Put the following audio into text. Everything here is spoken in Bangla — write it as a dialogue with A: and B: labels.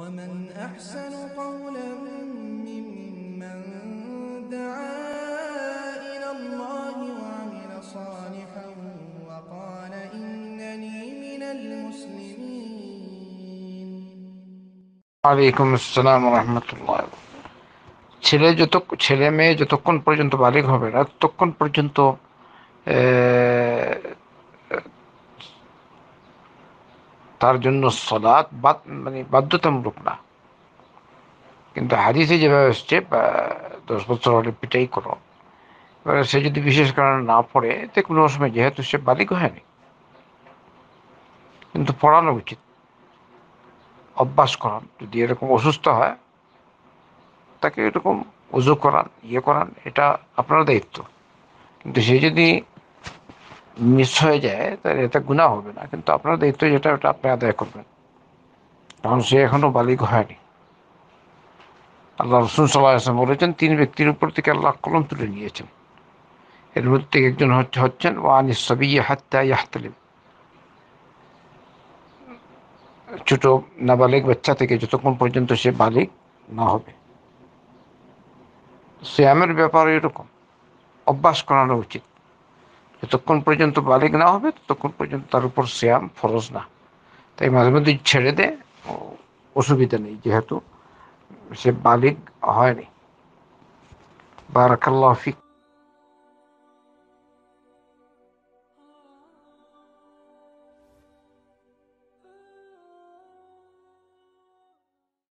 A: ومن أحسن قولا ممن دعا إلى الله وعمل صالحا وقال إنني من المسلمين
B: عليكم السلام ورحمة الله ছেলে যত ছেলে মেয়ে যতক্ষণ পর্যন্ত বালিক হবে না ততক্ষণ পর্যন্ত তার জন্য সলাৎ মানে বাধ্যতামূলক না কিন্তু হাদিসে যেভাবে এসছে দশ বছর হলে পিটাই করো এবার সে যদি বিশেষ কারণে না পড়ে তে কোনো সময় যেহেতু সে বালিক হয়নি কিন্তু পড়ানো উচিত অভ্যাস করান যদি এরকম অসুস্থ হয় তাকে এরকম উজু করান ইয়ে করান এটা আপনার দায়িত্ব কিন্তু সে যদি মিস হয়ে যায় তার এটা গুণা হবে না কিন্তু আপনার দায়িত্ব যেটা ওটা আপনি আদায় করবেন কারণ সে এখনও বালিক হয়নি আল্লাহ রসুন সাল্লাহ আসলাম বলেছেন তিন ব্যক্তির উপর থেকে আল্লাহ কলম তুলে নিয়েছেন এর মধ্যে থেকে একজন হচ্ছে হচ্ছেন ওয়ান ইসবি হাত্তা ইয়াহতালিম ছোট নাবালিক বাচ্চা থেকে যতক্ষণ পর্যন্ত সে বালিক না হবে শ্যামের ব্যাপার এরকম অভ্যাস করানো উচিত যতক্ষণ পর্যন্ত বালিক না হবে ততক্ষণ পর্যন্ত তার উপর শ্যাম ফরজ না তাই মাঝে মধ্যে ছেড়ে দে অসুবিধা নেই যেহেতু সে বালিক হয়নি বারাকাল্লাহ ফিক